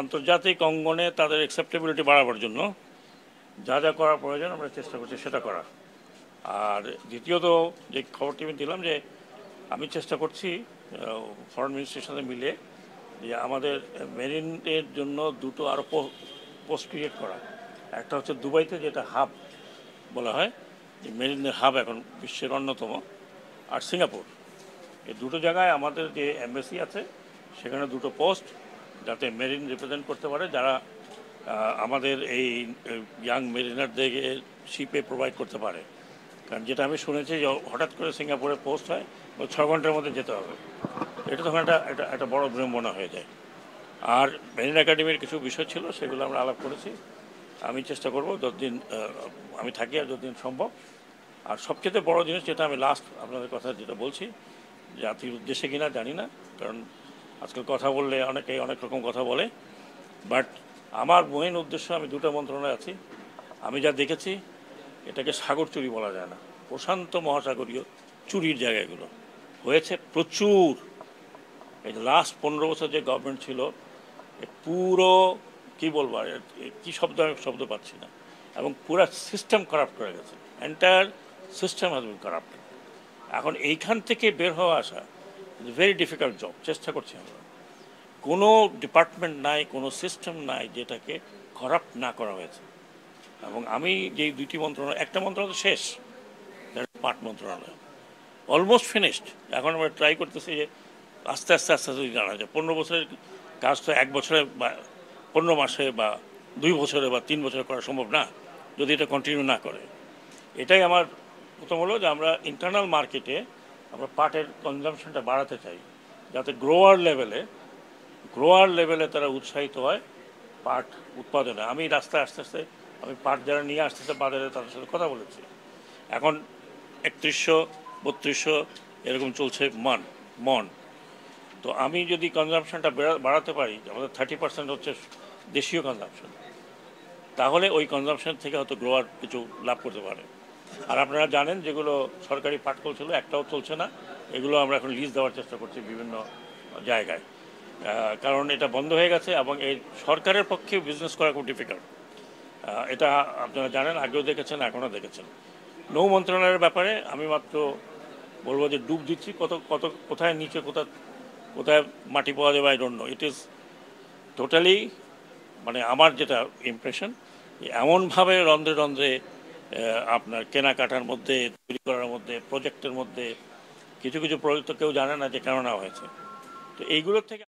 আন্তর্জাতিক অঙ্গনে তাদের অ্যাকসেপ্টেবিলিটি বাড়াবার জন্য যা যা করা প্রয়োজন আমরা চেষ্টা করছি সেটা করা আর দ্বিতীয়ত যে খবরটি আমি দিলাম যে আমি চেষ্টা করছি ফরেন মিনিস্ট্রির সাথে মিলে যে আমাদের মেরিনের জন্য দুটো আরও পোস্ট ক্রিয়েট করা একটা হচ্ছে দুবাইতে যেটা হাব বলা হয় যে মেরিনের হাব এখন বিশ্বের অন্যতম আর সিঙ্গাপুর এই দুটো জায়গায় আমাদের যে এমবেসি আছে সেখানে দুটো পোস্ট যাতে মেরিন রিপ্রেজেন্ট করতে পারে যারা আমাদের এই ইয়াং মেরিনারদের শিপে প্রোভাইড করতে পারে কারণ যেটা আমি শুনেছি যে হঠাৎ করে সিঙ্গাপুরে পোস্ট হয় ছ ঘন্টার মধ্যে যেতে হবে এটা তখন একটা একটা একটা বড় বিড়ম্বনা হয়ে যায় আর মেরিন একাডেমির কিছু বিষয় ছিল সেগুলো আমরা আলাপ করেছি আমি চেষ্টা করব যতদিন আমি থাকি আর যতদিন সম্ভব আর সবচেয়ে বড় জিনিস যেটা আমি লাস্ট আপনাদের কথা যেটা বলছি জাতির উদ্দেশ্যে কিনা জানি না কারণ আজকাল কথা বললে অনেকে অনেক রকম কথা বলে বাট আমার মেইন উদ্দেশ্য আমি দুটো মন্ত্রণায় আছি আমি যা দেখেছি এটাকে সাগর চুরি বলা যায় না প্রশান্ত মহাসাগরীয় চুরির জায়গাগুলো হয়েছে প্রচুর এই লাস্ট পনেরো বছর যে গভর্নমেন্ট ছিল পুরো কি বলবো কী শব্দ আমি শব্দ পাচ্ছি না এবং পুরো সিস্টেম করাপ্ট করে গেছে entire system husband been corrupt এখন এইখান থেকে বের হওয়া আসা ভেরি ডিফিকাল্ট জব চেষ্টা করছি আমরা কোনো ডিপার্টমেন্ট নাই কোনো সিস্টেম নাই যেটাকে করাপ্ট না করা হয়েছে এবং আমি যে দুইটি মন্ত্রণালয় একটা মন্ত্রণালয় শেষ পাট মন্ত্রণালয় অলমোস্ট ফিনিশড এখন আমরা ট্রাই করতেছি যে আস্তে আস্তে আস্তে আস্তে জানা যায় পনেরো বছরের কাজ তো এক বছরে বা পনেরো মাসে বা দুই বছরে বা তিন বছরে করা সম্ভব না যদি এটা কন্টিনিউ না করে এটাই আমার প্রথম হলো যে আমরা ইন্টারনাল মার্কেটে আমরা পাটের কনজামশনটা বাড়াতে চাই যাতে গ্রোয়ার লেভেলে গ্রোয়ার লেভেলে তারা উৎসাহিত হয় পাট উৎপাদনে আমি রাস্তায় আস্তে আস্তে আমি পাট যারা নিয়ে আসতেছে বাজারে তাদের সাথে কথা বলেছি এখন একত্রিশশো বত্রিশশো এরকম চলছে মান মন তো আমি যদি কনজামশনটা বাড়াতে পারি আমাদের থার্টি পার্সেন্ট হচ্ছে দেশীয় কনজামশন তাহলে ওই কনজামশন থেকে হয়তো গ্রোয়ার কিছু লাভ করতে পারে আর আপনারা জানেন যেগুলো সরকারি পাটকল ছিল একটাও চলছে না এগুলো আমরা এখন লিজ দেওয়ার চেষ্টা করছি বিভিন্ন জায়গায় কারণ এটা বন্ধ হয়ে গেছে এবং এই সরকারের পক্ষে বিজনেস করা খুব ডিফিকাল্ট এটা আপনারা জানেন আগেও দেখেছেন এখনও দেখেছেন নৌ মন্ত্রণালয়ের ব্যাপারে আমি মাত্র বলবো যে ডুব দিচ্ছি কত কত কোথায় নিচে কোথায় কোথায় মাটি পাওয়া যাবে I don't know it is totally মানে আমার যেটা ইমপ্রেশন এমনভাবে রন্ধ্রে রন্ধ্রে আপনার কেনাকাটার মধ্যে তৈরি করার মধ্যে প্রজেক্টের মধ্যে কিছু কিছু প্রজেক্ট তো কেউ জানে না যে কেন নেওয়া হয়েছে তো এইগুলোর থেকে